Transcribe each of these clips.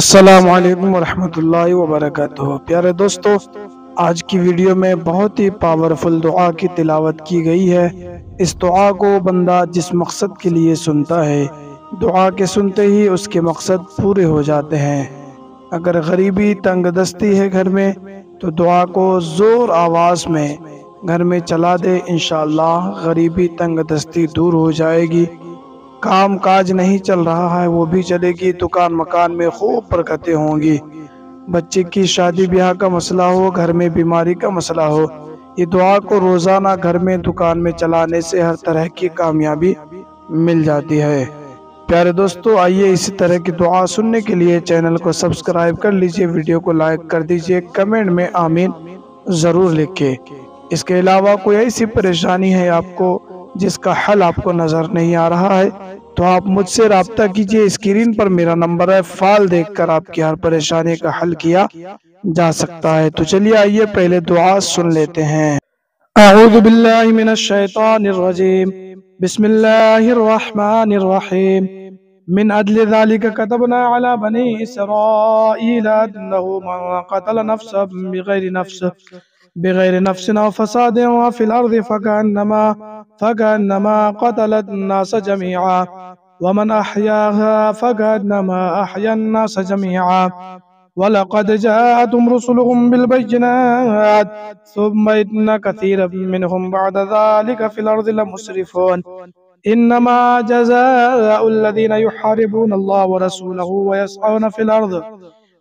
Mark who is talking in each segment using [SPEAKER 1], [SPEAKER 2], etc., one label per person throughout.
[SPEAKER 1] السلام علیکم ورحمۃ اللہ وبرکاتہ پیارے دوستو آج کی ویڈیو میں بہت ہی پاورفل دعا کی تلاوت کی گئی ہے اس دعا کو بندہ جس مقصد کے لیے سنتا ہے دعا کے سنتے ہی اس کے مقصد پورے ہو جاتے ہیں اگر غریبی تنگ دستی ہے گھر میں تو دعا کو زور آواز میں گھر میں چلا دے انشاءاللہ غریبی تنگ دستی دور ہو جائے گی کام کاج نہیں چل رہا ہے وہ بھی چلے گی دکان مکان میں خوب پرکتے ہوں گی بچے کی شادی بیاہ کا مسئلہ ہو گھر میں بیماری کا مسئلہ ہو یہ دعا کو روزانہ گھر میں میں دکان چلانے سے ہر طرح کی کامیابی مل جاتی ہے پیارے دوستو آئیے اسی طرح کی دعا سننے کے لیے چینل کو سبسکرائب کر لیجئے ویڈیو کو لائک کر دیجئے کمنٹ میں آمین ضرور لکھے اس کے علاوہ کوئی ایسی پریشانی ہے آپ کو جس کا حل آپ کو نظر نہیں آ رہا ہے تو آپ مجھ سے رابطہ کیجئے اسکرین پر میرا نمبر ہے فال دیکھ کر آپ کی ہر پریشانی کا حل کیا جا سکتا ہے تو چلیے آئیے پہلے دعا سن لیتے ہیں اعوذ باللہ من الشیطان الرجیم بسم اللہ الرحمن الرحیم من عدل ذالک کتبنا علی بنی اسرائیل ادنہو من قتل نفس بغیر نفس بغير نفس أو فساد وفي الأرض فكأنما فكأنما قتلت الناس جميعا ومن أحياها فكأنما أحيا الناس جميعا ولقد جاءتهم رسلهم بالبينات ثم إن كثيرا منهم بعد ذلك في الأرض لمسرفون إنما جزاء الذين يحاربون الله ورسوله ويسعون في الأرض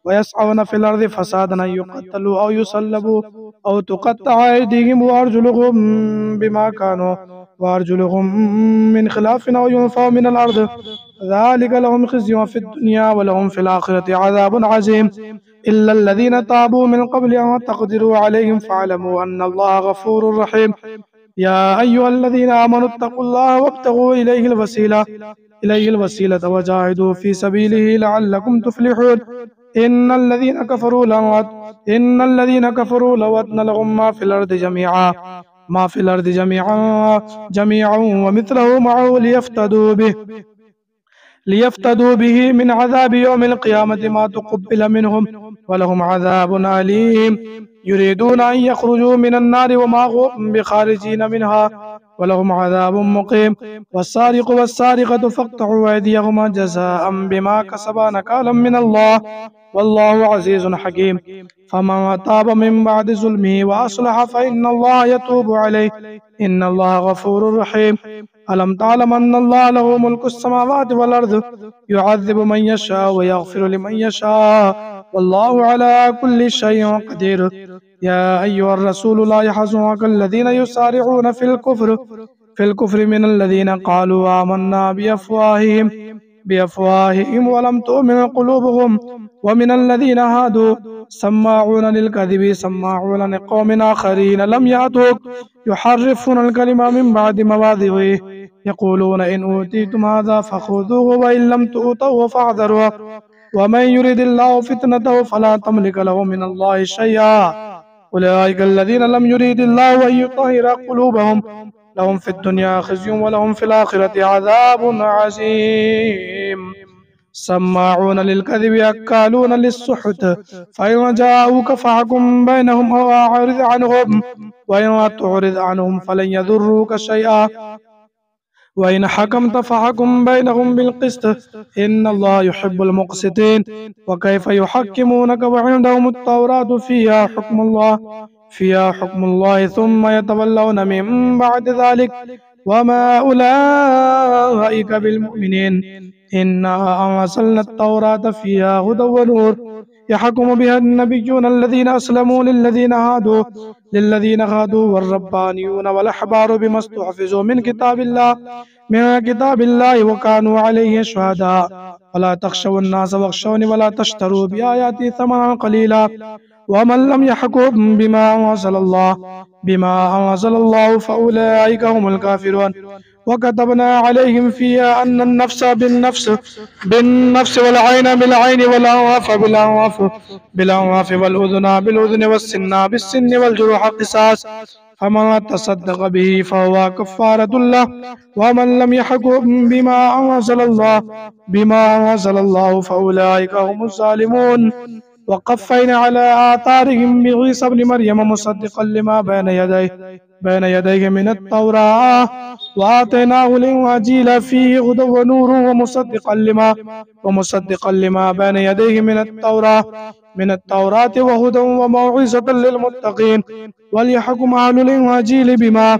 [SPEAKER 1] ويسعون في الأرض فسادا أن يقتلوا أو يصلبوا أو تقطع أيديهم وأرجلهم بما كانوا وأرجلهم من خلاف أو ينفوا من الأرض ذلك لهم خزي في الدنيا ولهم في الآخرة عذاب عظيم إلا الذين تابوا من قبل أن تقدروا عليهم فاعلموا أن الله غفور رحيم يا أيها الذين آمنوا اتقوا الله وابتغوا إليه الوسيلة إليه الوسيلة وجاهدوا في سبيله لعلكم تفلحون إن الذين كفروا لوت إن الذين كفروا لوتن لهم ما في الأرض جميعا ما في الأرض جميعا جميعا ومثله معه ليفتدوا به ليفتدوا به من عذاب يوم القيامة ما تقبل منهم ولهم عذاب أليم يريدون أن يخرجوا من النار وما هم بخارجين منها ولهم عذاب مقيم والسارق والسارقة فاقطعوا أيديهما جزاء بما كسبا نكالا من الله والله عزيز حكيم فمن تاب من بعد ظلمه وأصلح فإن الله يتوب عليه إن الله غفور رحيم ألم تعلم أن الله له ملك السماوات والأرض يعذب من يشاء ويغفر لمن يشاء والله على كل شيء قدير یا ایوہ الرسول لا يحزنك الذين يسارعون في الكفر في الكفر من الذين قالوا آمنا بأفواههم بأفواههم ولم تؤمن قلوبهم ومن الذين هادوا سماعون للكذب سماعون لقوم آخرين لم يأتوك يحرفون الكلمة من بعد مواضعه يقولون إن أوتيتم هذا فخذوه وإن لم تؤتوه فاعذروا ومن يريد الله فتنته فلا تملك له من الله شيئا أولئك الذين لم يريد الله أن يطهر قلوبهم لهم في الدنيا خزي ولهم في الآخرة عذاب عظيم سماعون للكذب أكالون للسحت فإن جاءوك فحكم بينهم أو أعرض عنهم وإن تعرض عنهم فلن يضروك شيئا وإن حكمت فحكم بينهم بالقسط إن الله يحب المقسطين وكيف يحكمونك وعندهم التوراة فيها حكم الله فيها حكم الله ثم يتولون من بعد ذلك وما أولئك بالمؤمنين إنا أرسلنا التوراة فيها هدى ونور يحكم بها النبيون الذين أسلموا للذين هادوا للذين هادوا والربانيون والأحبار بما استحفظوا من كتاب الله من كتاب الله وكانوا عليه شهداء ولا تخشوا الناس واخشوني ولا تشتروا بآياتي ثمنا قليلا ومن لم يحكم بما أنزل الله بما أنزل الله فأولئك هم الكافرون وكتبنا عليهم فيها أن النفس بالنفس بالنفس والعين بالعين والأنواف بالأنواف بالأنواف والأذن بالأذن والسن بالسن والجروح قصاص فمن تصدق به فهو كفارة الله ومن لم يحكم بما أنزل الله بما أنزل الله فأولئك هم الظالمون وقفينا على آثارهم بعيسى ابن مريم مصدقا لما بين يديه بين يديه من التوراة وآتيناه الإنجيل فيه هدى ونور ومصدقا لما ومصدقا لما بين يديه من التوراة من التوراة وهدى وموعظة للمتقين وليحكم أهل الإنجيل بما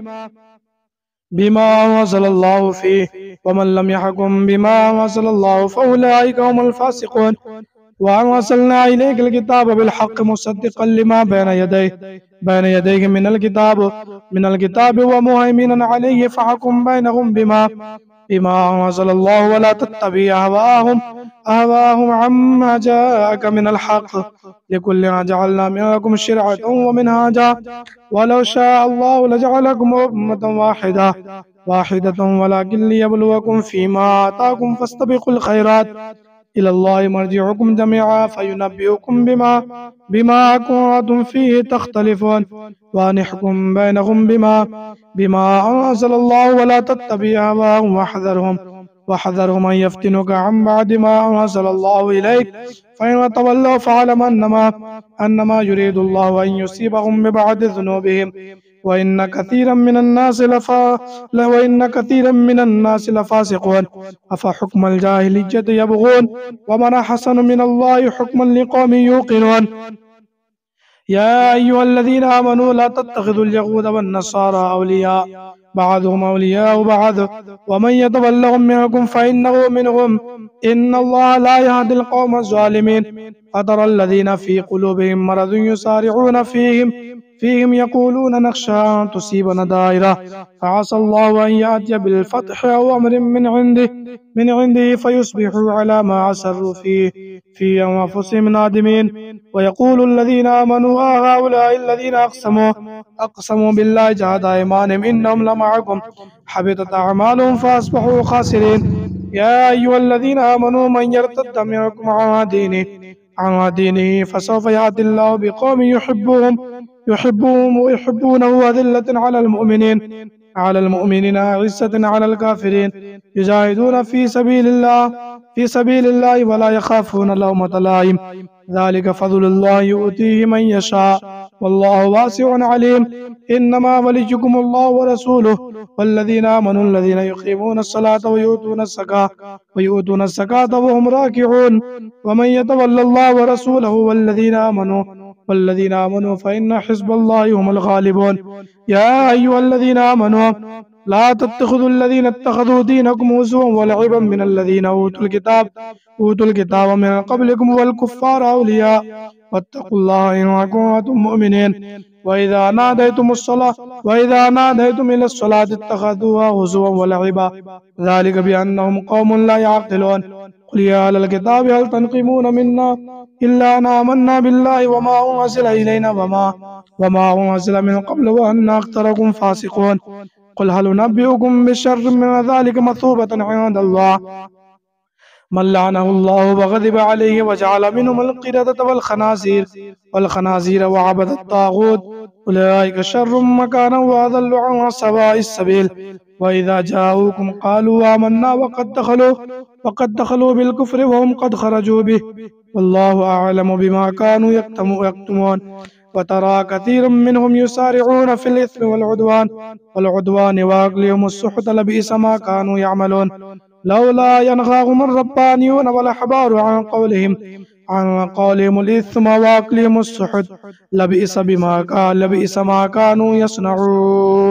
[SPEAKER 1] بما أنزل الله فيه ومن لم يحكم بما أنزل الله فأولئك هم الفاسقون وأنزلنا إليك الكتاب بالحق مصدقا لما بين يديه بين يديه من الكتاب من الكتاب ومهيمنا عليه فحكم بينهم بما بما أنزل الله ولا تتبع أهواءهم أهواءهم عما جاءك من الحق لكل جعلنا منكم شرعة ومنهاجا ولو شاء الله لجعلكم أمة واحدة واحدة ولكن ليبلوكم فيما آتاكم فاستبقوا الخيرات إلى الله مرجعكم جميعا فينبئكم بما بما كنتم فيه تختلفون ونحكم بينهم بما بما أنزل الله ولا تتبع هواهم واحذرهم واحذرهم أن يفتنك عن بعد ما أنزل الله إليك فإن تولوا فاعلم أنما أنما يريد الله أن يصيبهم ببعض ذنوبهم وإن كثيرا من الناس لفا وإن كثيرا من الناس لفاسقون أفحكم الجاهلية يبغون ومن أحسن من الله حكما لقوم يوقنون يا أيها الذين آمنوا لا تتخذوا اليهود والنصارى أولياء بعضهم أولياء بعض ومن يتولهم منكم فإنه منهم إن الله لا يهدي القوم الظالمين فترى الذين في قلوبهم مرض يسارعون فيهم فيهم يقولون نخشى أن تصيبنا دائرة فعسى الله أن يأتي بالفتح أو أمر من عنده من عنده فيصبحوا على ما أسروا فيه في أنفسهم نادمين ويقول الذين آمنوا آه هؤلاء الذين أقسموا أقسموا بالله جهد أيمانهم إنهم لم معكم حبطت أعمالهم فأصبحوا خاسرين يا أيها الذين آمنوا من يرتد منكم عن دينه عن دينه فسوف يأتي الله بقوم يحبهم يحبهم ويحبونه أذلة على المؤمنين على المؤمنين عزة على الكافرين يجاهدون في سبيل الله في سبيل الله ولا يخافون لومة لائم ذلك فضل الله يؤتيه من يشاء والله واسع عليم إنما وليكم الله ورسوله والذين آمنوا الذين يقيمون الصلاة ويؤتون الزكاة ويؤتون الزكاة وهم راكعون ومن يتولى الله ورسوله والذين آمنوا والذين آمنوا فإن حزب الله هم الغالبون يا أيها الذين آمنوا لا تتخذوا الذين اتخذوا دينكم هزوا ولعبا من الذين اوتوا الكتاب اوتوا الكتاب من قبلكم والكفار اولياء واتقوا الله ان كنتم مؤمنين واذا ناديتم الصلاه واذا ناديتم الى الصلاه اتخذوها هزوا ولعبا ذلك بانهم قوم لا يعقلون قل يا اهل الكتاب هل تنقمون منا الا ان امنا بالله وما انزل الينا وما وما انزل من قبل وان اكثركم فاسقون قل حل نبیوکم بشر من ذالک مصوبتا عند اللہ ملعنہ اللہ وغضب علیہ وجعل منہم القردت والخنازیر والخنازیر وعبد الطاغود اولئیک شر مکانا واضل عن سوائی السبیل وَإِذَا جَاؤُكُمْ قَالُوا آمَنَّا وَقَدْ دَخَلُوا وَقَدْ دَخَلُوا بِالْكُفْرِ وَهُمْ قَدْ خَرَجُوا بِهِ وَاللَّهُ أَعْلَمُ بِمَا كَانُوا يَكْتُمُونَ وترى كثير منهم يسارعون في الإثم والعدوان والعدوان وأكلهم السحت لبئس ما كانوا يعملون لولا ينهاهم الربانيون والأحبار عن قولهم عن قولهم الإثم وأقلهم السحت لبئس بما كان لبئس ما كانوا يصنعون